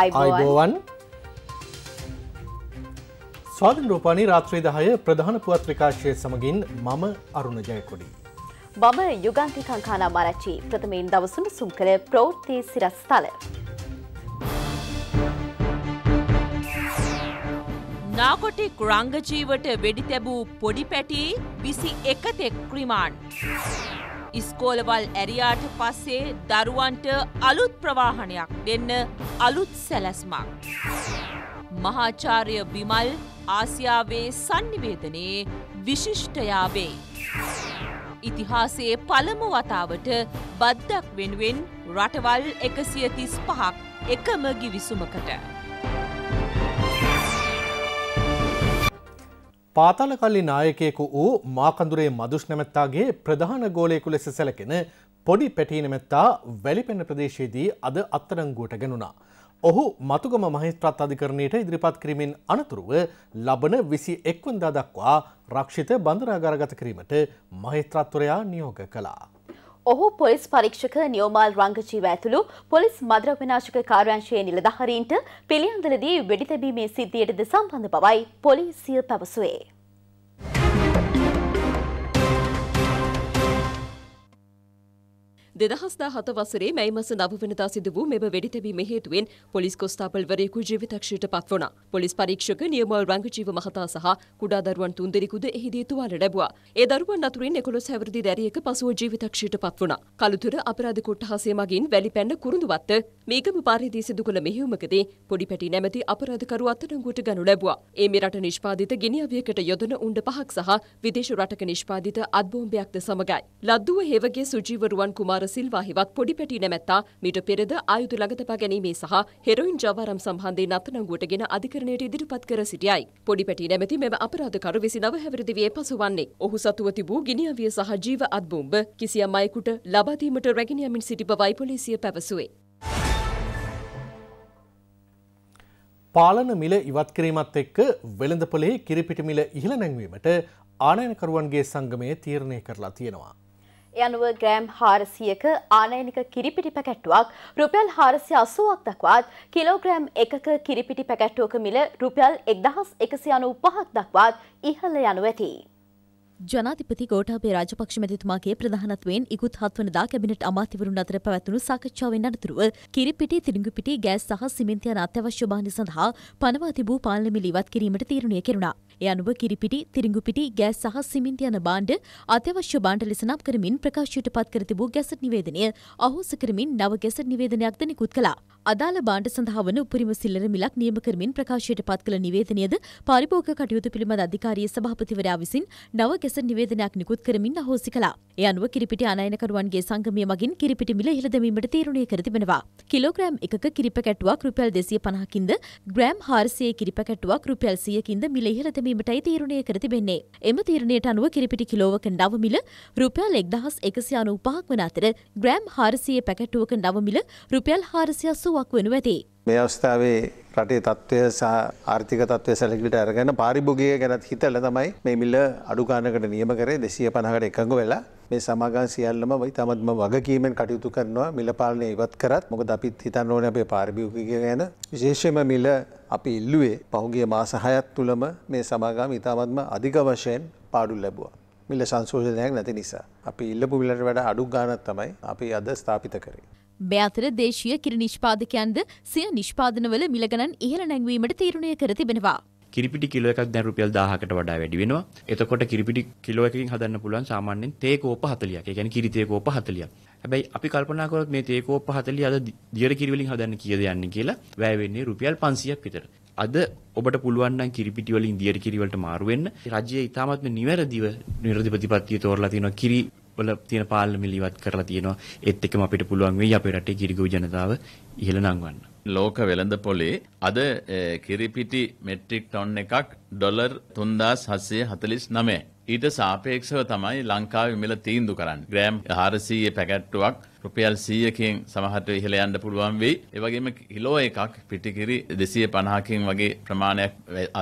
අයිබෝවන් ස්වාධීන් රූපානි රාත්‍රී දහය ප්‍රධාන පුවත් ප්‍රකාශය සමගින් මම අරුණ ජයකොඩි. බම යුගන්ති කංකානා මාරච්චි ප්‍රථමයෙන් දවසුන සුම්කළ ප්‍රෝෘත්ති සිරස්ථල. නාකොටි කුරංගජීවට වෙඩි තැබූ පොඩි පැටි විසි එකතෙක් ක්‍රිමාන්. ඉස්කෝලවල් ඇරියාට පස්සේ දරුවන්ට අලුත් ප්‍රවාහනයක් දෙන්න අලුත් සැලැස්මක්. මහාචාර්ය විමල් ආසියාවේ සංනිවේදනයේ විශිෂ්ටයාවේ. ඉතිහාසයේ පළමු වතාවට බද්දක් වෙනුවෙන් රටවල් එකසියතිස් පහක් එකම ගිවිසුමකට. පාතල කල්ලි නායකයෙකු වූ මාකඳුරේ මදුෂ් නැමැත්තාගේ ප්‍රධාන ගෝලයකු ලෙස සැලකෙන පොඩි පැටීනමැත්තා වැලිපෙන ප්‍රදේශයේදී අද අත්තරංගුවට ගැනුණා. ඔහු මතුගම මහිස්ත්‍රත් අධිකරණයට ඉදිරිපත් කිරීමෙන් අනතුරුව ලබන විසි එක්වන්දා දක්වා රක්ෂිත බන්ධරාගරගත කිරීමට මහිත්‍රත්වරයා නියෝග කලා. ඔහු පොලිස් පරීක්ෂක නියෝමාල් රංගජීව ඇතුළු පොලිස් මද්‍රව්‍ය විනාශක කාර්යාංශයේ නිලධාරීන්ට පිළියන්දලදී වෙඩි තැබීමේ සිද්ධියටද සම්බන්ධ බවයි පොලිසිය පැවසුවේ. දෙදහස්දා හත වසරේ මැයි මස නවවනතා සිද වූ මෙම වෙඩිතැබීම හේතුවෙන් පොලිස් කොස්ථාපල්වරයෙකු ජීවිතක්ෂයට පත්වන. පොලිස් පරීක්ෂක නියමල් රංගජීව මහතා සහ කුඩා දරුවන් තුන්දෙනෙකුද එහිදී තුවාල ලැබුවා. ඒ දරුවන් අතුරින් එකොළොස් හැවිරිදි දැරියක පසුව ජීවිතක්ෂයට පත්වන. කළුතුර අපරාධ කොට්ටහසේ මගින් වැලිපැන්න කුරුඳුවත්ත මේකම පරිදි සිදු කළ මෙහෙයුමකදී පොඩිපැටි නැමැති අපරාධකරු අත්අඩංගුවට ගනු ලැබුවා. ඒ මෙරට නිෂ්පාදිත ගිනිඅවියකට යොදන උණ්ඩ පහක් සහ විදේශ රටක නිෂ්පාදිත අත්බෝම්බයක්ද සමගයි. ලද්දුව හේවගේ සුජීවරුවන් කුමාර සිල්වා හිවත් පොඩිපැටි නැමැත්තා මීට පෙරද ආයුධ ළඟතබා ගැනීමේ සහ හෙරොයින් ජවරම් සම්බන්ධයෙන් අත්අඩංගුවට ගෙන අධිකරණයට ඉදිරිපත් කර සිටියයි. පොඩිපැටි නැමැති මෙම අපරාධකරු 29 හැවිරිදි වියේ පසුවන්නේ. ඔහු සතුව තිබූ ගිනිඅවිය සහ ජීව අත්බෝම්බ කිසියම් අයෙකුට ලබා දීමට රැගෙන යමින් සිටි බවයි පොලිසිය පැවසුවේ. පාලන මිල ඉවත් කිරීමත් එක්ක වෙළඳපොලේ කිරිපිටි මිල ඉහළ නැංවීමට ආනයනකරුවන්ගේ සංගමය තීරණය කරලා තියෙනවා. යනුව ග්‍රෑම් හාරසියක ආනයනික කිරිපිටි පැකැට්ටුවක් රුපියල් හාරසිය අසුවක් දක්වාත් කිලෝග්‍රෑම් එකක කිරිපිටි පැකැට්ටුවක මිල රුපියල් එක්දහස් එකසි අනු උපහක් දක්වාත් ඉහළ යනු ඇති. ජනාතිපති ගෝටාබේ රාජපක්ෂ මැතිතුමාගේ ප්‍රධානත්වයෙන් ඉකුත් හත්වනදා කැබිනට් අමාත්‍යවරුන් අතර පැවැත්වුණු සාකච්ඡාවෙන් අනතුරුව කිරිපිටි තිරිඟුපිටි ගෑස් සහ සිමෙන්ති යන අත්‍යවශ්‍ය භාණ්ඩ සඳහා පනවා තිබූ පාලන මිල ඉවත් කිරීමට තීරණය කෙරුණා. ඒ අනුව කිරිපිටි, තිරිඟුපිටි, ගෑස් සහ සිමෙන්ති යන භාණ්ඩ අත්‍යවශ්‍ය භාණ්ඩ ලෙස නම් කරමින් ප්‍රකාශයට පත් කර තිබූ ගැසට් නිවේදනය අහෝස කරමින් නව ගැසට් නිවේදනයක්ද නිකුත් කළා. අදාළ භාණ්ඩ සඳහා වන උපරිම සිල්ලර මිලක් නියම කරමින් ප්‍රකාශයට පත් කළ නිවේදනයද පාරිභෝගික කටයුතු පිළිබඳ අධිකාරියේ සභාපතිවරයා විසින් නව ගැසට් නිවේදනයක් නිකුත් කරමින් අහෝසි කළා. ඒ අනුව කිරිපිටි ආනයනකරුවන්ගේ සංගමය මගින් කිරිපිටි මිල ඉහළ දැමීමට තීරණය කර තිබෙනවා. කිලෝග්‍රෑම් එකක කිරිපැකැටුවක් රුපියල් 250කින්ද ග්‍රෑම් 400 කිරිපැකැටුවක් රුපියල් 100කින්ද මිල ඉහළ දැමීමට පැමිණීමටයි තීරණය කර තිබෙන්නේ. එම තීරණයට අනුව කිරිපිටි කිලෝවක නවමිල රුපියල් එක්දහස් එකසිය අනූපහක් වන අතර ග්‍රෑම් හාරසියේ පැකට්ටුවක නවමිල රුපියල් හාරසියක් සුවක් වනු ඇති. මේ අවස්ථාවේ රටේ තත්ත්වය සහ ආර්ථික තත්වය සැලකිට අරගන්න පාරිභෝගය ගැනත් හිතල තමයි මේ මිල්ල අඩුකානකට නියම කරේ දෙසිය පනහට එකඟ වෙලා මේ සමාගන් සියල්ලම වයි තමත්ම වගකීමෙන් කටයුතු කරනවා මිලපාලනය ඉවත් කරත් මොකද අපිත් හිතන්න ඕන අපේ පාරිභෝගික ගැන විශේෂම මිල අපි ඉල්ලුවේ පහුගේ මාසහයත් තුළම මේ සමාගම ඉතාමත්ම අධික වශයෙන් පාඩුල් ලැබවා. මිල සංශෝෂනයක් නැති නිසා. අපි ඉල්ලපු මිලට වැඩ අඩු ගානත් තමයි අපි අද ස්ථාපිත කරේ. බෑතර දේශීය කිරි නිෂ්පාදකයන්ද සිය නිෂ්පාදනවල මිලගණන් ඉහළ නැංවීමට තීරණය කර තිබෙනවා. කිරිපිටි කිලෝ එකක් දැන් රුපියල් 1000කට වඩා වැඩි වෙනවා. එතකොට කිරිපිටි කිලෝ එකකින් හදන්න පුළුවන් සාමාන්‍යයෙන් තේ කෝප 40ක්. ඒ කියන්නේ කිරි තේ කෝප 40ක්. හැබැයි අපි කල්පනා කරොත් මේ තේ කෝප 40 අද දියර කිරි වලින් හදන්න කීයද යන්නේ කියලා වැය වෙන්නේ රුපියල් 500ක් විතර. අද ඔබට පුළුවන් නම් කිරිපිටි වලින් දියර කිරි වලට මාරු වෙන්න. රජය ඉතාමත්ම නිවැරදිව නිරෝධ ප්‍රතිපත්තිය තෝරලා තිනවා කිරි වල තියෙන පාලන මිල ඉවත් කරලා තියෙනවා. ඒත් එක්කම අපිට පුළුවන් වෙයි අපේ රටේ කිරිගු ජනතාව ඉහළ නංවන්න. ලෝක වෙළඳ පොලේ අද කිරිපිටි මෙට්‍රික් ටොන් එකක් ඩොලර් 3749. ඊට සාපේක්ෂව තමයි ලංකාවේ මිල තීන්දු කරන්නේ. ග්‍රෑම් 400 පැකට්ටුවක් රුපියල් 100කින් සමහරට ඉහළ යන්න පුළුවන් වෙයි. ඒ වගේම කිලෝ එකක් පිටිකිරි 250කින් වගේ ප්‍රමාණයක්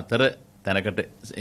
අතර තැනකට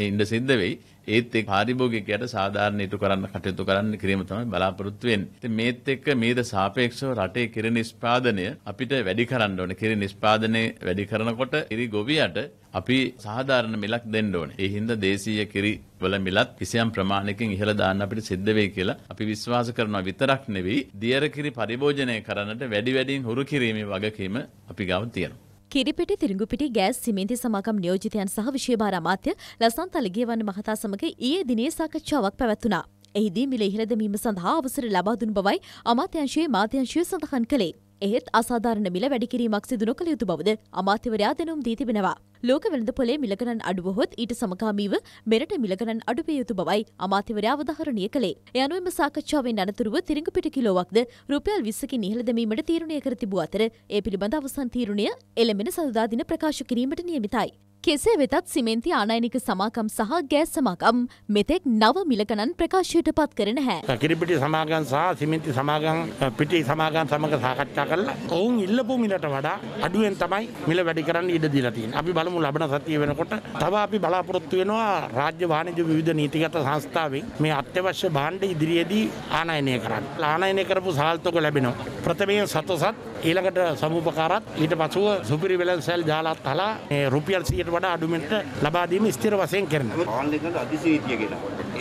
ඉන්න සිද්ධ වෙයි. ඒත් ඒ පාරිභෝගිකයට සාධාරණ ඉටු කරන්න කටයුතු කරන්න කිරීම තමයි බලාපොරොත්තු වෙන්නේ. මේත් එක්ක මීට සාපේක්ෂව රටේ කිරි නිෂ්පාදනය අපිට වැඩි කරන්න ඕනේ. කිරි නිෂ්පාදනය වැඩි කරනකොට කිරි ගොවියට අපි සාධාරණ මිලක් දෙන්න ඕනේ. ඒ හින්දා දේශීය කිරි වල මිලත් කිසියම් ප්‍රමාණයකින් ඉහළ දාන්න අපිට සිද්ධ වෙයි කියලා අපි විශ්වාස කරනවා විතරක් නෙවෙයි දියර කිරි පරිභෝජනය කරන්නට වැඩි වැඩියෙන් හුරු කිරීමේ වගකීම අපි ගාව තියෙනවා. කිරිපිටි තිරිඟුපිටි ගෑස් සිමේන්ති සමාගම් නියෝජිතයන් සහ විශේභාර අමාත්‍ය ලසන්ත අලිගේවන්න මහතා සමග ඊයේ දිනේ සාකච්ඡාවක් පැවැත්වුණා. එහිදී මිල ඉහළ දැමීම සඳහා අවසර ලබා දුන් බවයි අමාත්‍යංශයේ මාධ්‍යංශය සඳහන් කළේ. එහෙත් අසාධාරණ මිල වැඩිකිරීමක් සිදු නොකළ යුතු බවද අමාත්‍යවරයා දැනුම් දී තිබෙනවා. ලෝක වෙළඳ පොලේ මිලගණන් අඩුව හොත් ඊට සමගාමීව මෙරට මිලගණන් අඩුවිය යුතු බවයි අමාත්‍යවරයා අවධාරණය කළේ. ඒ අනුවම සාකච්ඡාවෙන් අනතුරුව තිරිඟු පිටි කිලෝවක්ද රුපියල් 20කින් ඉහළ දැමීමට තීරණය කර තිබූ අතර ඒ පිළිබඳ අවසන් තීරණය එළඹෙන සඳුදා දින ප්‍රකාශ කිරීමට නියමිතයි. කෙසේ වෙතත් සිමෙන්ති ආනයනික සමාකම් සහ ගෑස් සමාකම් මෙතෙක් නව මිලකණන් ප්‍රකාශයට පත් කරන හැ. කිරිපිටි සමාගම් සහ සිමෙන්ති සමාගම් පිටි සමාගම් සමග සාකච්ඡා කරලා ඔවුන් ඉල්ලපු මිලට වඩා අඩුවෙන් තමයි මිල වැඩි කරන්න ඉඩ දීලා තියෙන්නේ. අපි බලමු ලබන සතිය වෙනකොට තව අපි බලාපොරොත්තු වෙනවා රාජ්‍ය වාණිජ විවිධ නීතිගත සංස්ථාවෙන් මේ අත්‍යවශ්‍ය භාණ්ඩ ඉදිරියේදී ආනයනය කරන්න. ආනයනය කරපු සාල්තක ලැබෙනවා. ප්‍රථමයෙන් සතසත් ඊළඟට සමූපකාරත් ඊට පසුව සුපිරි වෙලන්සැල් ජාලත් හලා රුපියල් 100ට වඩා අඩුමට ලබාදීම ස්ථිර වසයෙන් කරන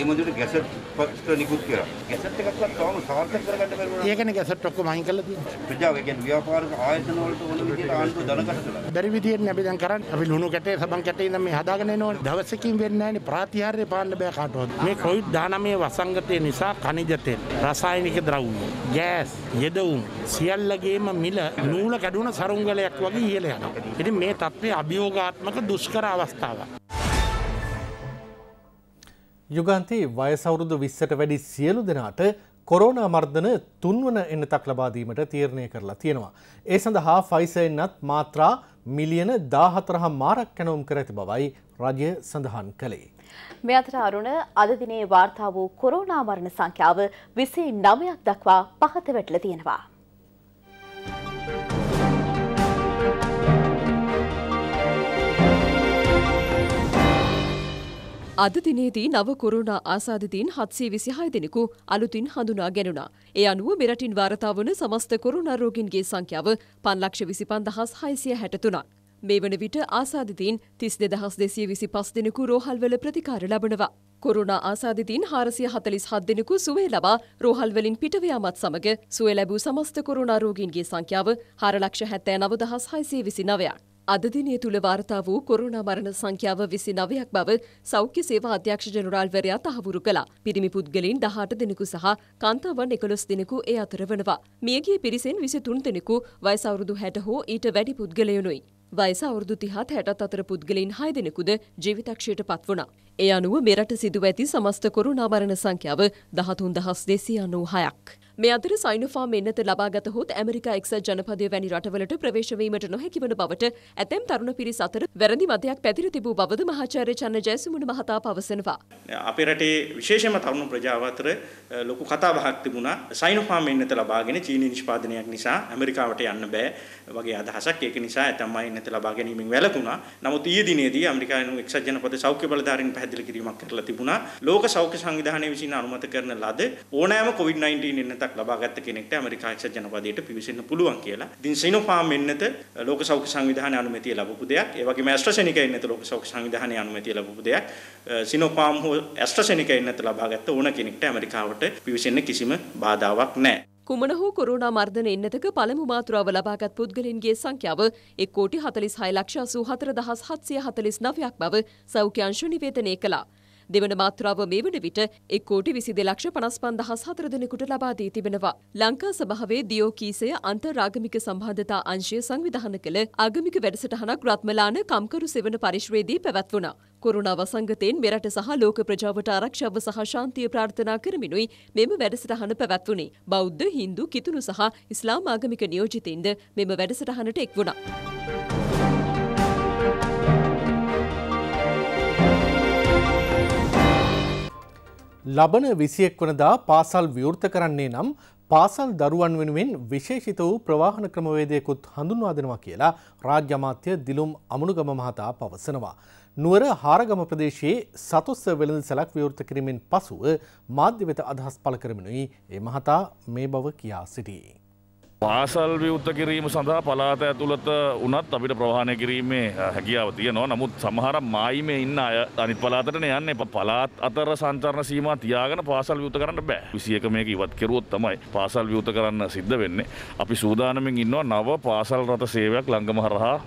ඒ මුදුනේ ගැසට් පක්ෂ නිකුත් කරා. ගැසට් එකක්වත් තවම සාර්ථක කරගන්න බැරි වුණා. ඒකනේ ගැසට් ඔක්කොම අයින් කළා තියෙන්නේ. ප්‍රජාව කියන්නේ ව්‍යාපාරික ආයතන වලට ඕන විදිහට ආණ්ඩුව දනකට කළා. බැරි විදිහට අපි දැන් කරන්නේ. අපි ලුණු කැටේ සබන් කැටේ ඉඳන් මේ හදාගෙන එනවනේ. දවසකින් වෙන්නේ නැහැනේ ප්‍රාතිහාර්ය පාන්න බෑ කාටවත්. මේ කොවිඩ් 19 වසංගතය නිසා කනිජ තෙල්, රසායනික ද්‍රව්‍ය, ගෑස්, යෙදවුම් සියල්ලගේම මිල නූල කැඩුණ සරුංගලයක් වගේ ඉහළ යනවා. ඉතින් මේ තත්ත්වය අභියෝගාත්මක දුෂ්කර අවස්ථාවක්. යුගන්තයේ වයසවුරුදු විස්සට වැඩි සියලු දෙනාට කොරෝණ අමර්ධන තුන්වන එන්නතක් ලබාදීමට තීරණය කරලා තියෙනවා. ඒ සඳහා ෆයිසෙන්න්නත් මාත්‍රා මිලියන දාහතරහ මාරක් කැනවුම් කර ඇති බවයි රජය සඳහන් කළේ. මෙ අතර අරුණ අදදිනේ වාර්තා වූ කොරෝණාමරණ සංඛ්‍යාව විසේ නමයක් දක්වා පහත වැටල තියෙනවා. අද දිනේදී නව කොරුණා ආසාධිතීන් හත්සේ විසිහය දෙනෙකු අලුතින් හඳුනා ගැනුණා. ඒ අනුව මෙරටින් වාර්තා වන සමස්ත කොරුණා රෝගීන්ගේ සංඛ්‍යාව පන්ලක්ෂ විසිපන් දහස් හයිසිය හැටතුනක්. මේ වන විට ආසාධිතීන් තිස් දෙදහස් දෙසිය විසි පස් දෙනෙකු රෝහල්වල ප්‍රතිකාර ලබනවා. කොරුණා ආසාධිතීන් හාරසිය හතලිස් හත් දෙනෙකු සුවේ ලබා රෝහල්වලින් පිටවයාමත් සමඟ සුව ලැබූ සමස්ත කොරුණා රෝගීන්ගේ සංඛ්‍යාව හාරලක්ෂ හැත්තෑ නවදහස් හයිසේ විසි නවයක්. අද දිනය තුළ වාර්තා වූ කොරුණා මරණ සංඛ්‍යාව විසි නවයක් බව සෞඛ්‍ය සේවා අධ්‍යක්ෂ ජනරාල්වරයා තහවුරු කළා. පිරිමි පුද්ගලින් දහට දෙනෙකු සහ කාන්තාවන් එකොළොස් දෙනෙකු ඒ අතර වනවා. මියගිය පිරිසෙන් විසිතුන් දෙනෙකු වයස අවුරුදු හැට හෝ ඊට වැඩි පුද්ගලයනුයි. වයස අවුරුදු තිහත් හැටත් අතර පුද්ගලින් හය දෙනෙකුද ජීවිතක්ෂයට පත් වුණා. ඒ අනුව මෙරට සිදුව ඇති සමස්ත කොරුණා මරණ සංඛ්‍යාව 13296ක්. මේ අතර සයිනොෆාම් එන්නත ලබාගත හොත් ඇමරිකා එක්සත් ජනපදය වැනි රටවලට ප්‍රවේශවීමට නොහැකිවන බවට ඇතැම් තරුණ පිරිස් අතර වැරදි මතයක් පැතිර තිබූ බවද මහාචාර්ය චන්න ජයසුමන මහතා පවසනවා. අපේ රටේ විශේෂම තරුණ ප්‍රජාව අතර ලොකු කතාබහක් තිබුණා සයිනොෆාම් එන්නත ලබාගෙන චීන නිෂ්පාදනයක් නිසා ඇමරිකාවට යන්න බෑ වගේ අදහසක් ඒක නිසා ඇතැම් අය එන්නත ලබා ගැනීමෙන් වැළකුණා. නමුත් ඊයේ දිනේදී ඇමරිකානු එක්සත් ජනපද සෞඛ්‍ය බලධාරීන් පැහැදිලි කිරීමක් කරලා තිබුණා. ලෝක සෞඛ්‍ය සංවිධානය විසින් අනුමත කරන ලද ඕනෑම COVID-19 එන්නතක් ලබාගත් කෙනෙක්ට ඇමරිකාක්ෂ ජනපදයට පිවිසෙන්න පුළුවන් කියලා. ඉතින් සිනෝෆාම් එන්නත ලෝක සෞඛ්‍ය සංවිධානය අනුමැතිය ලැබපු දෙයක්. ඒ වගේම ඇස්ට්‍රසෙනික එන්නත ලෝක සෞඛ්‍ය සංවිධානය අනුමැතිය ලැබපු දෙයක්. සිනෝෆාම් හෝ ඇස්ට්‍රසෙනික එන්නත ලබාගත් ඕන කෙනෙක්ට ඇමරිකාවට පිවිසෙන්න කිසිම බාධාවක් නැහැ. කුමන හෝ කොරෝනා මර්ධන එන්නතක පළමු මාතෘාව ලබාගත් පුද්ගලින්ගේ සංඛ්‍යාව එක් කෝටි හතලිස් හය ලක්ෂ අසූ හතර දහස් හත්සය හතලිස් නවයක් බව සෞඛ්‍යංශු නිවේදනය කළා. දෙවන මාත්‍රාව මේ වන විට එක් කෝටි විසි දෙලක්ෂ පනස් පන්දහස් හතර දෙනෙකුට ලබාදී තිබෙනවා. ලංකා සභාවේ දියෝකීසය අන්තර්ආගමික සම්බන්ධතා අංශය සංවිධාන කළ ආගමික වැඩසටහනක් රත්මලාන කම්කරු සෙවන පරිශ්වේදී පැවැත්වුණා. කොරුණා වසංගතයෙන් මෙරට සහ ලෝක ප්‍රජාවට ආරක්ෂාව සහ ශාන්තිය ප්‍රාර්ථනා කරමිනුයි මෙම වැඩසටහන පැවැත්වුණේ. බෞද්ධ, හින්දු, කිතුණු සහ ඉස්ලාම් ආගමික නියෝජිතින්ද මෙම වැඩසටහනට එක් වුණා. ලබන විසියෙක් වනදා පාසල් විවෘත කරන්නේ නම් පාසල් දරුවන් වෙනුවෙන් විශේෂිත වූ ප්‍රවාහන ක්‍රමවේදයකුත් හඳුන්වා දෙනවා කියලා රාජ්‍යමාත්‍ය දිලුම් අමනුගම මහතා පවසනවා. නුවර හාරගම ප්‍රදේශයේ සතුස්ස වෙළඳ සැලක් විවෘත කිරීමෙන් පසුව මාධ්‍ය වෙත අදහස් පළ කරමිනුයි ඒ මහතා මේ බව කියා සිටියේ. පාසල් විවෘත කිරීම සඳහා පලාත ඇතුළත වනත් අපිට ප්‍රවාහණය කිරීමේ හැකියාව තියනවා නමුත් සමහර මායිමේ ඉන්න අය අනිත් පලාතටන යන්න එප පලාත් අතර සංචරණ සීම තියාගෙන පාසල් විවත කරන්න බෑ විසියක මේක ඉවත් කෙරුවොත් තමයි පාසල් විවත කරන්න සිද්ධ වෙන්නේ අපි සූදානමින් ඉන්නවා නව පාසල් රට සේවයක් ලංඟම හරහා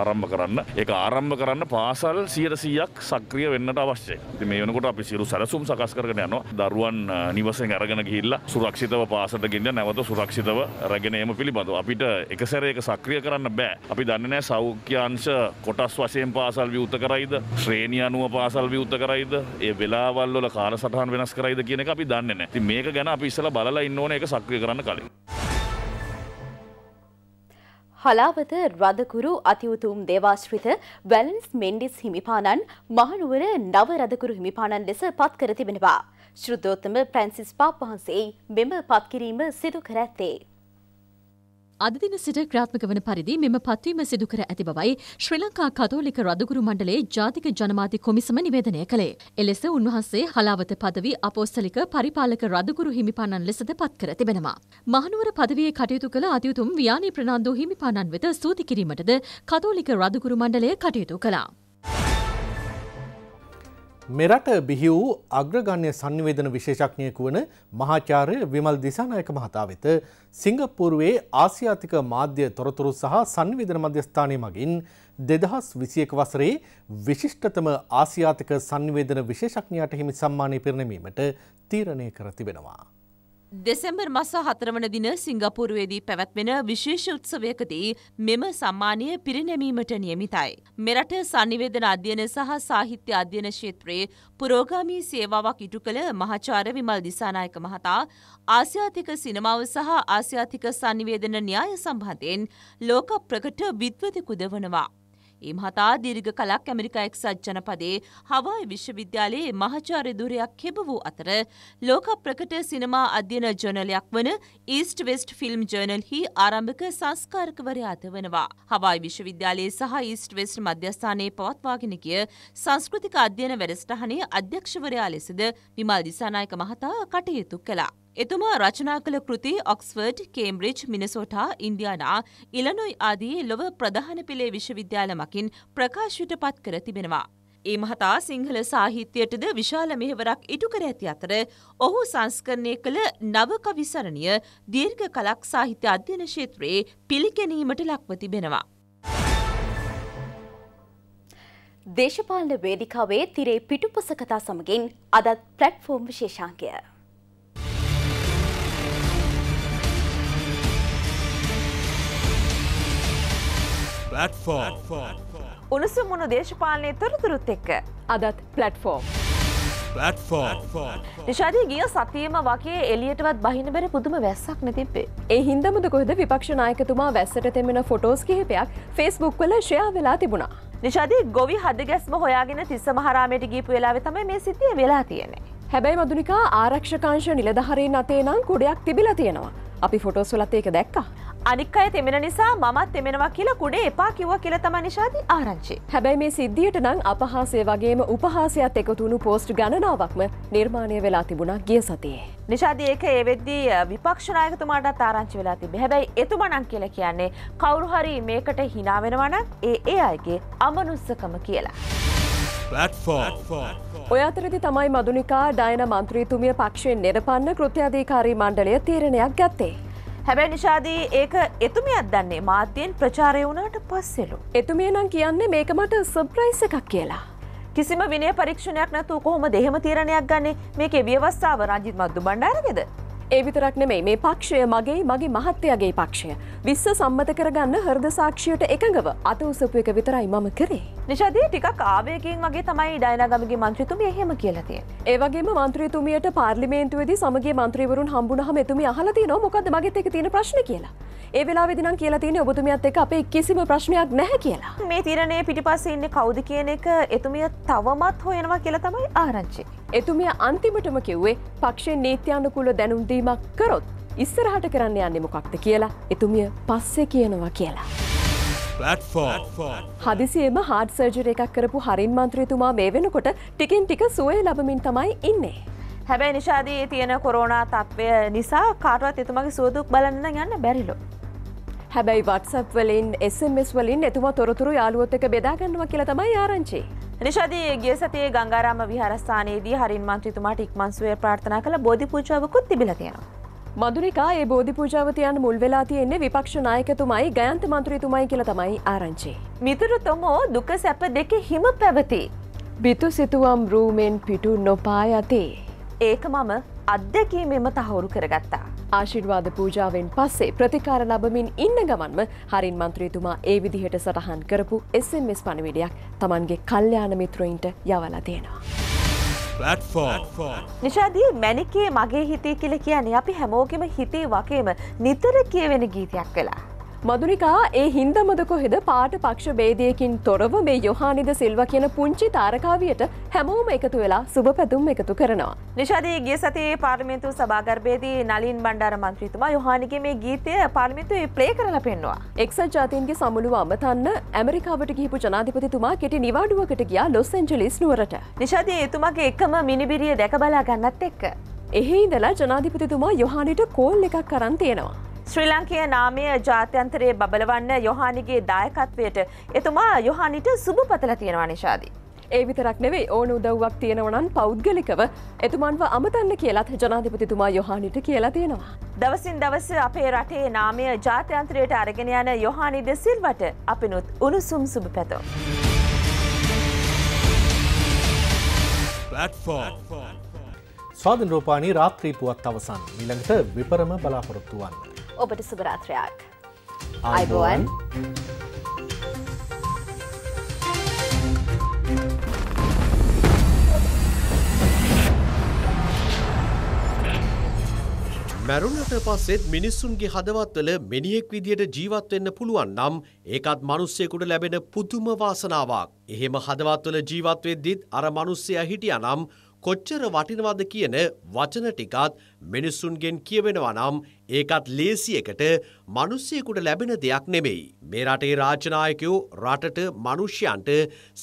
ආරම්භ කරන්න එක ආරම්භ කරන්න පාසල් සියට සීයක් සක්‍රිය වෙන්නට අවශ්‍යය මේ වනකොට අපි සිරු සැලසුම් සකස් කරගෙන යනවා දරුවන් නිවසෙන් අරගෙන ගිල්ලා සුරක්ෂිතව පාසට ගෙන්න්න නැවත සුරක්ෂිතව රැගෙන තියෙන එම පිළිබඳව අපිට එක සැරයක සක්‍රිය කරන්න බෑ අපි දන්නනෑ සෞඛ්‍යංශ කොටස් වශයෙන් පාසල් විවත කරයිද ශ්‍රේණිය අනුව පාසල් විවත කරයිද ඒ වෙලාවල්ල කාල සටහන් වෙනස් කරයිද කියන අපි දන්න නෑ මේක ගැන අපි ඉස්සල බලලා ඉන්න ඕන එක සක්‍රිය කරන්න කලින්. හලාවත රදකුරු අතිවුතුම් දේවාශ්‍රිත වැලන්ස් මෙන්ඩිස් හිමිපාණන් මහනුවර නව රදකුරු හිමිපාණන් ලෙස පත් කර තිබෙනවා. ශෘද්ධෝත්තම ප්‍රැන්සිස් පාප් වහන්සේ මෙම පත්කිරීම සිදු කර ඇත්තේ. අද දින සිට ක්‍රියාත්මක වන පරිදි මෙම පත්වීම සිදු කර ඇති බවයි ශ්‍රී ලංකා කතෝලික රදගුරු මණ්ඩලයේ ජාතික ජනමාධ්‍ය කොමිසම නිවේදනය කළේ. එලෙස උන්වහන්සේ හලාවත පදවි අපෝස්තලික පරිපාලක රදගුරු හිමිපාණන් ලෙසද පත් කර තිබෙනවා. මහනුවර පදවියේ කටයුතු කළ අතියුතුම් ව්‍යානී ප්‍රනාන්දු හිමිපාණන් වෙත ස්තුති කිරීමටද කතෝලික රදගුරු මණ්ඩලය කටයුතු කළා. මෙරට බිහි වූ අග්‍රගණ්‍ය සංවේදන විශේෂඥයෙකු වන මහාචාර්ය විමල් දිසානායක මහතා වෙත සිංගප්පූරුවේ ආසියාතික මාධ්‍ය තොරතුරු සහ සංවේදන මධ්‍යස්ථානය මගින් දෙදහස් විසියක වසරේ විශිෂ්ටතම ආසියාතික සංවේදන විශේෂඥයාට හිමි සම්මානය පිරිනැමීමට තීරණය කර තිබෙනවා. දෙසැම්බර් මස හතරවන දින සිංගපූරුවේදී පැවැත්වෙන විශේෂ උත්සවයකදී මෙම සම්මානය පිරිනැමීමට නියමිතයි. මෙරට සනිවේදන අධ්‍යයන සහ සාහිත්‍ය අධ්‍යයන ශේත්‍රයේ පුරෝගාමී සේවාවක් ඉටු කළ මහාචාර විමල් දිසානායක මහතා ආසියාතික සිනමාව සහ ආසියාතික සනිවේදන න්‍යාය සම්බන්ධයෙන් ලෝක ප්‍රකට විද්වතෙකුද වනවා. ඒ මහතා දීර්ඝ කලක් ඇමරිකා එක්සත් ජනපදයේ හවායි විශ්වවිද්‍යාලයේ මහාචාර්ය ධුරයක් හෙබ වූ අතර ලෝක ප්‍රකට සිනමා අධ්‍යයන ජර්නලයක් වන ඊස්ට් වෙස්ට් ෆිල්ම් ජර්නල් හි ආරම්භක සංස්කාරකවරයාද වනවා. හවායි විශ්වවිද්‍යාලයේ සහ ඊස්ට් වෙස්ට් මධ්‍යස්ථානයේ පවත්වාගෙන ගිය සංස්කෘතික අධ්‍යයන වැඩසටහනේ අධ්‍යක්ෂවරයා ලෙසද විමල් දිසානායක මහතා කටයුතු කළා. එතුමා රචනා කළ කෘති ඔක්ස්ෆර්ඩ් කේම්බ්‍රිජ් මිනසෝටා ඉන්ඩියානා ඉලනොයි ආදී ලොව ප්‍රධාන පෙළේ විශ්වවිද්‍යාල මකින් ප්‍රකාශයට පත් කර තිබෙනවා. ඒ මහතා සිංහල සාහිත්‍යයටද විශාල මෙහෙවරක් ඉටු කර ඇති අතර ඔහු සංස්කරණය කළ නවකවිසරණය දීර්ඝ කලක් සාහිත්‍ය අධ්‍යන ශේත්‍රයේ පිළිගැනීමට ලක්ව තිබෙනවා. දේශපාලන වේදිකාවේ තිරේ පිටුපස කතා සමගින් අදත් ප්ලට්ෆෝර්ම් විශේෂාංගය. පලටෆෝම් උණුසුම් මුණු දේශපාලනය තොරතුරුත් එක්ක අදත් පලටෆෝම්. නිෂාදී ගිය සතියම වගේ එලියටවත් බහින බැරි පුදුම වැස්සක් නැතිබේ ඒ හින්දමුද කොහද විපක්ෂනායකතුමා වැස්සට තෙමෙන ෆොටෝස් කිහිපයක් ෆෙස්බුක් වල ශ්‍රයා වෙලා තිබුණා. නිෂාදී ගොවි හද ගැස්ම හොයාගෙන තිස්ස මහරාමයට ගීපු වෙලාවෙ තමයි මේ සිතිය වෙලා තියෙන්නේ. හැබැයි මදුනිකා ආරක්ෂකාංශ නිලධහරයෙන් අතේ නම් කොඩයක් තිබිලා තියෙනවා. අපි ෆොටෝස් වලත් ඒක දැක්කා. අනික් අය තෙමෙන නිසා මමත් තෙමෙනවා කියලා කුඩේ එපා කිව්ව කියලා තමයි නිෂාදි ආරංචි. හැබැයි මේ සිද්ධියට නම් අපහාසය වගේම උපහාසයත් එකතු වුණු පෝස්ට් ගණනාවක්ම නිර්මාණය වෙලා තිබුණා ගිය සතියේ. නිෂාදි ඒක ඒ වෙද්දී විපක්ෂ නායකතුමාටත් ආරංචි වෙලා තිබේ. හැබැයි එතුමා නම් කියලා කියන්නේ කවුරු හරි මේකට hina වෙනවා නම් ඒ ඒ අයගේ අමනුස්සකම කියලා. platform. ඔය අතරදි තමයි මදුනිකා ඩයන මන්ත්‍රීතුමිය පක්ෂයෙන් නිරපන්න කෘත්‍යාධීකාරී මණ්ඩලය තීරණයක් ගත්තේ. හැබැයි නිශාදී ඒක එතුමියත් දන්නේ මාධ්‍යයෙන් ප්‍රචාරය වුණට පස්සෙලු. එතුමිය නම් කියන්නේ මේක මට සුප්‍රයිස එකක් කියලා. කිසිම විනය පරීක්ෂණයක් නැතුව කොහොම දෙහෙම තීරණයක් ගන්නේ මේකේ ව්‍යවස්ථාව රංජිත් මද්දු බණ්ඩාරගෙද ඒ විතරක් නෙමෙයි මේ පක්ෂය මගේ මගේ මහත්තයාගේ පක්ෂය. විස්ස සම්මත කරගන්න හර්ද සාක්ෂියට එකඟව අත උසපු එක විතරයි මම කරේ. නිෂාදී ටිකක් ආවේගයෙන් වගේ තමයි ඩයනාගමගේ මන්ත්‍රීතුමිය එහෙම කියලා තියෙන්නේ. ඒ වගේම මන්ත්‍රීතුමියට පාර්ලිමේන්තුවේදී සමගිය මන්ත්‍රීවරුන් හම්බුනහම එතුමිය අහලා තියෙනවා මොකද්ද මගෙත් එක තියෙන ප්‍රශ්න කියලා. ඒ වෙලාවේදී නම් කියලා තියෙන්නේ ඔබතුමියත් එක්ක අපේ කිසිම ප්‍රශ්නයක් නැහැ කියලා. මේ තීරණය පිටිපස්සේ ඉන්නේ කවුද කියන එක එතුමිය තවමත් හොයනවා කියලා තමයි ආරංචි. එතුමිය අන්තිමටම කිව්වේ පක්ෂය නීත්‍යානුකූල දැනුම්දීමක් කරොත් ඉස්සරහට කරන්න යන්නේ මොකක්ද කියලා එතුමිය පස්සේ කියනවා කියලා. හදිසියම හාඩ් සර්ජර එකක් කරපු හරින් මන්ත්‍රයතුමා මේ වෙනකොට ටිකින් ටික සුවය ලබමින් තමයි ඉන්නේ. හැබැයි නිශාදී තියෙන කොරෝනා තත්ත්වය නිසා කාටවත් එතුමගේ සුවදුක් බලන්න යන්න බැරිලෝ. හැබැයි වත්සප් වලින් SMS වලින් එතුමා තොරතුරු යාළුවොත් එක බෙදාගන්නවා කියලා තමයි ආරංචි. නිෂාදී ගිය සතියේ ගංගාරාම විහාරස්ථානයේදී හරින් මන්ත්‍රීතුමාට ඉක්මන් සුවය ප්‍රාර්ථනා කළ බෝධි පූජාවකුත් තිබිලා තියෙනවා. මදුරිකා ඒ බෝධි පූජාව තියන්න මුල් වෙලා තියෙන්නේ විපක්ෂ නායකතුමයි ගයන්ත මන්ත්‍රීතුමයි කියලා තමයි ආරංචි. මිතුරු තොමෝ දුක සැප දෙකේ හිම පැවති. බිතු සිතුවම් රූමෙන් පිටු නොපා යති. ඒක මම අත්දැකීමෙම තහවුරු කරගත්තා. ආශිර්වාද පූජාවෙන් පස්සේ ප්‍රතිකාර ලබමින් ඉන්න ගමන්ම හරින් මන්ත්‍රීතුමා ඒ විදිහට සටහන් කරපු SMS පණවිඩයක් තමන්ගේ කල්්‍යාන මිත්‍රයින්ට යවලා තියෙනවා. නිශාදී මැනිකේ මගේ හිතේ කියල කියන්නේ අපි හැමෝගෙම හිතේ වගේම නිතර කියවෙන ගීතයක් වෙලා. මදුනිකා ඒ හින්දමද කොහෙද පාට පක්ෂ බේදයකින් තොරව මේ යොහානිද සිල්ව කියන පුංචි තාරකාවියට හැමෝම එකතු වෙලා සුබ පැතුම් එකතු කරනවා. නිශාදී ගිය සතියේ පාර්ලිමේන්තු සභාගර්භයේදී නලින් බණ්ඩාර මන්ත්‍රීතුමා යොහානිගේ මේ ගීතය පාර්ලිමේන්තුවේ ප්ලේ කරලා පෙන්නවා. එක්සත් ජාතීන්ගේ සමුළුව අමතන්න ඇමරිකාවට ගිහිපු ජනාධිපතිතුමා කෙටි නිවාඩුවකට ගියා ලොස් ඇන්ජලිස් නුවරට. නිශාදී එතුමාගේ එකම මිනිබිරිය දැක බලා ගන්නත් එක්ක. එහි ඉඳලා ජනාධිපතිතුමා යොහානිට කෝල් එකක් කරන් තියෙනවා. ශ්‍රී ලංකයේ නාමය ජාත්‍යන්තරයේ බබලවන්න යොහානිගේ දායකත්වයට එතුමා යොහානිට සුබපතල තියෙනවා නිශාදී. ඒ විතරක් නෙවෙයි ඕන උදව්වක් තියෙනවනන් පෞද්ගලිකව එතුමන්ව අමතන්න කියලත් ජනාධිපතිතුමා යොහානිට කියලා තියෙනවා. දවසින් දවස අපේ රටේ නාමය ජාත්‍යන්ත්‍රයට අරගෙන යන යොහානිද සිල්වට අපිනුත් උණුසුම් සුභ පැතෝ. ස්වාධන් රෝපානී රාත්‍රීපුවත් අවසන් මිළඟට විපරම බලාපොරොත්තුවන්න. ඔබට සුභරාත්‍රයක්. අයිබෝන්. මැරුණට පස්සෙත් මිනිස්සුන්ගේ හදවත්වල මිනිෙක් විදියට ජීවත්වෙන්න පුළුවන් නම් ඒකත් මනුස්සයකුට ලැබෙන පුදුම වාසනාවක්. එහෙම හදවත්වල ජීවත්වෙද්දිත් අර මනුස්සය හිටිය නම් කොච්චර වටිනවද කියන වචන ටිකත් මිනිස්සුන්ගෙන් කියවෙනවා නම් ඒකත් ලේසියකට මිනිස්සෙකුට ලැබෙන දෙයක් නෙමෙයි. මේ රටේ රාජනායකයෝ රටට මිනිසයන්ට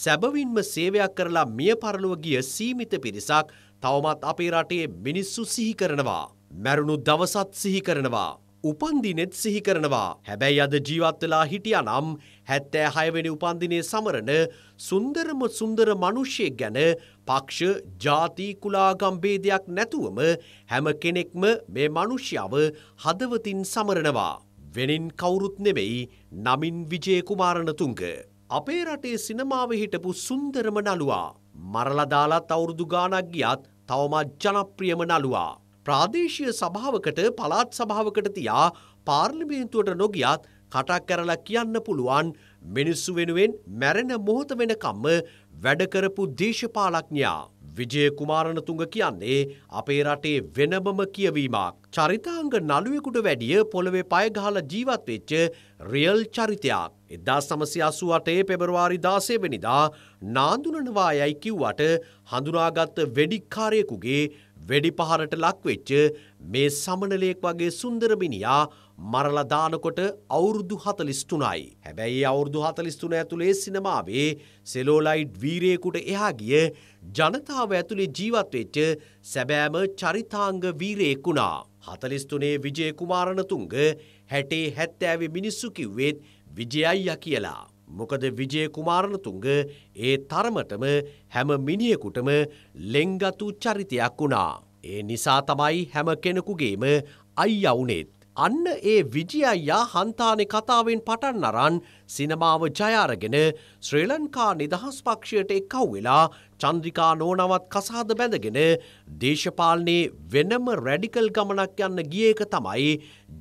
සැබවින්ම සේවයක් කරලා මිය පරලොව ගිය සීමිත පිරිසක් තවමත් අපේ රටේ මිනිස්සු සිහි කරනවා. මැරුණු දවසත් සිහි කරනවා. උපන්දිනෙත් සිහි කරනවා. හැබැයි අද ජීවත් වෙලා හිටියානම් 76 වෙනි උපන්දිනයේ සමරන සුන්දරම සුන්දර මිනිසෙක් ගැන පක්ෂ, ಜಾති, කුලාගම් ભેදයක් නැතුවම හැම කෙනෙක්ම මේ මිනිස්යව හදවතින් සමරනවා. වෙනින් කවුරුත් නෙමෙයි නමින් විජේ කුමාරණතුංග. අපේ රටේ සිනමාවේ හිටපු සුන්දරම නළුවා. මරලා දාලත් අවුරුදු ගාණක් ගියත් තවමත් ජනප්‍රියම නළුවා. ප්‍රාදේශීය සභාවකට පළාත් සභාවකට තියා පාර්ලිමේන්තුවට නොගියත් කටක් කරලා කියන්න පුළුවන් මිනිස්සු වෙනුවෙන් මැරෙන මොහොත වෙනකම්ම වැඩ කරපු දේශපාලඥයා විජය කුමාරණතුංග කියන්නේ අපේ රටේ වෙනමම කියවීමක්. චරිතාංග නළුවෙකුට වැඩිය පොළවේ පය ගහලා ජීවත් වෙච්ච රියල් චරිතයක්. 1988 පෙබරවාරි 16 වෙනිදා නාඳුනනවා යයි කිව්වට හඳුනාගත් වෙඩික්කාරයෙකුගේ වෙඩි පහරට ලක්වෙච්ච මේ සමනලයෙක් වගේ සුන්දරමිනියා මරලා දානකොට අවුරුදු 43යි. හැබැයි අවුරුදු 43 ඇතුලේ සිනමාවේ සෙලෝලයිට් වීරයෙකුට එහා ගිය ජනතාව ඇතුලේ ජීවත් වෙච්ච සැබෑම චරිතාංග වීරයෙක් වුණා. 43 විජය කුමාරණතුංග 60 70 මිනිස්සු කිව්වෙත් විජයයියා කියලා. මොකද විජය කුමාරණතුංග ඒ තරමටම හැම මිනිියකුටම ලෙංගතු චරිතයක් වුණා. ඒ නිසා තමයි හැම කෙනෙකුගේම අයියවුනේත්. අන්න ඒ විජිය අයියා හන්තානෙ කතාවෙන් පටන් අරන් සිනමාව ජයාරගෙන ශ්‍රී ලංකා නිදහස් පක්ෂයට එක්කව් වෙලා චන්ද්‍රිකා නෝනවත් කසාද බැඳගෙන දේශපාලනයේ වෙනම රැඩිකල් ගමනක් යන්න ගිය එක තමයි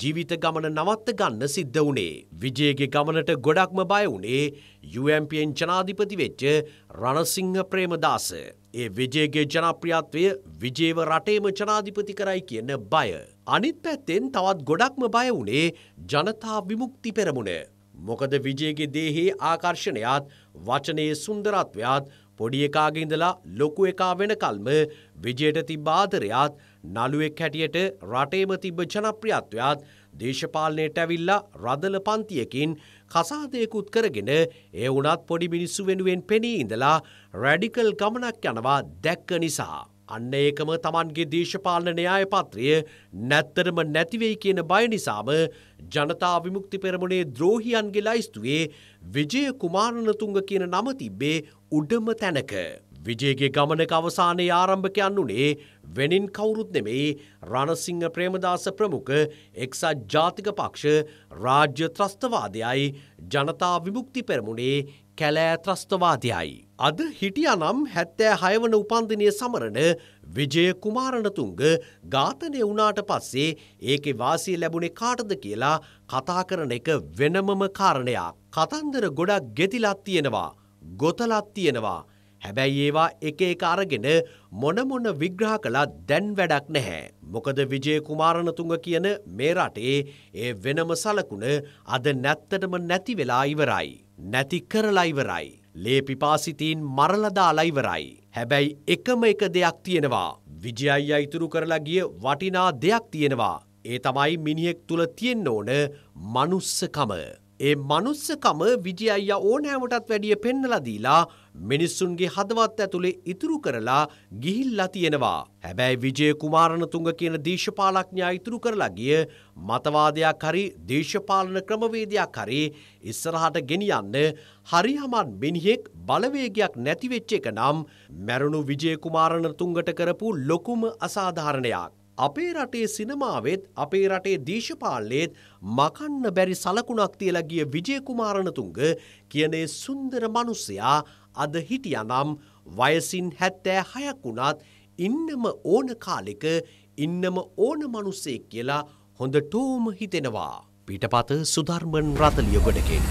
ජීවිත ගමන නවත්ත ගන්න සිද්ධ වුණේ. විජයගේ ගමනට ගොඩක්ම බය වුණේ UMPෙන් ජනාධිපති වෙච්ච රණසිංහ ප්‍රේමදාස. ඒ විජයගේ ජනප්‍රියත්වය විජේව රටේම ජනාධිපති කරයි කියන බය. අනිත් පැත්තෙන් තවත් ගොඩක්ම බය වුණේ ජනතා විමුක්ති පෙරමුණ. මොකද විජයගේ දේහේ ආකර්ෂණයත් වචනයේ සුන්දරත්වයත් පොඩි එකාගේ ඉඳලා ලොකු එකා වෙනකල්ම විජයට තිබ්බ ආදරයත් නළුවෙක් හැටියට රටේම තිබ්බ ජනප්‍රියත්වයත් දේශපාලනයට ඇවිල්ලා රදල පන්තියකින් කසාදයකුත් කරගෙන ඒ වුණත් පොඩි මිනිස්සු වෙනුවෙන් පෙනී ඉඳලා රැඩිකල් ගමනක් යනවා දැක්ක නිසා. අන්න ඒකම තමන්ගේ දේශපාලන න්‍යාය පත්‍රය නැත්තරම නැතිවෙයි කියන බය නිසාම ජනතා විමුක්ති පෙරමුණේ ද්‍රෝහියන්ගේ ලයිස්තුවේ විජය කුමාරණතුංග කියන නම තිබ්බේ උඩම තැනක. විජයගේ ගමනක අවසානයේ ආරම්භකයන් වුණේ වෙනින් කවුරුත් නෙමෙයි රණසිංහ ප්‍රේමදාස ප්‍රමුඛ එක්සත් ජාතික පක්ෂ රාජ්‍ය ත්‍රස්තවාදයයි ජනතා විමුක්ති පෙරමුණේ කැලෑ ත්‍රස්තවාදයයි. අද හිටියනම් හැත්තෑ හයවන උපන්දිනය සමරන විජය කුමාරණතුංග ඝාතනය වුණාට පස්සේ ඒකෙ වාසය ලැබුණේ කාටද කියලා කතා කරන එක වෙනමම කාරණයක්. කතන්දර ගොඩක් ගෙතිලත් තියෙනවා. ගොතලත් තියෙනවා. හැබැයි ඒවා එක එක අරගෙන මොනමොන විග්‍රහ කළා දැන් වැඩක් නැහැ. මොකද විජය කුමාරණතුංග කියන මේ රටේ ඒ වෙනම සලකුණ අද නැත්තටම නැති වෙලා ඉවරයි. නැති කරලා ඉවරයි. ලේ පිපාසිතීන් මරලදාලා ඉවරයි. හැබැයි එකම එක දෙයක් තියෙනවා. විජය අයියා ඉතුරු කරලා ගිය වටිනා දෙයක් තියෙනවා. ඒ තමයි මිනිහෙක් තුල තියෙන්න ඕන මනුස්සකම. ඒ මනුස්සකම විජය අයියා ඕනෑමටත් වැඩිය පෙන්නලා දීලා මිනිස්සුන්ගේ හදවත් ඇතුලේ ඉතුරු කරලා ගිහිල්ලා තියෙනවා. හැබැයි විජය කුමාරණතුංග කියන දේශපාලඥයා ඉතුරු කරලා ගිය මතවාදයක් හරි දේශපාලන ක්‍රමවේදයක් හරි ඉස්සරහට ගෙනියන්න හරිහමන් මිනිහෙක් බලවේගයක් නැති වෙච්ච එක නම් මැරුණු විජය කුමාරණතුංගට කරපු ලොකුම අසාධාරණයක්. අපේ රටේ සිනමාවෙත් අපේ රටේ දේශපාලනයේත් මකන්න බැරි සලකුණක් තියලා ගිය විජය කුමාරණතුංග කියනේ සුන්දර මිනිසයා අද හිටියනම් වයසින් හැත්තෑ හයක් වුණත් ඉන්නම ඕන කාලෙක ඉන්නම ඕන මනුස්සේ කියලා හොඳ ටෝම හිතෙනවා. පිටපත සුධර්මන් රතලියගොඩකෙන්.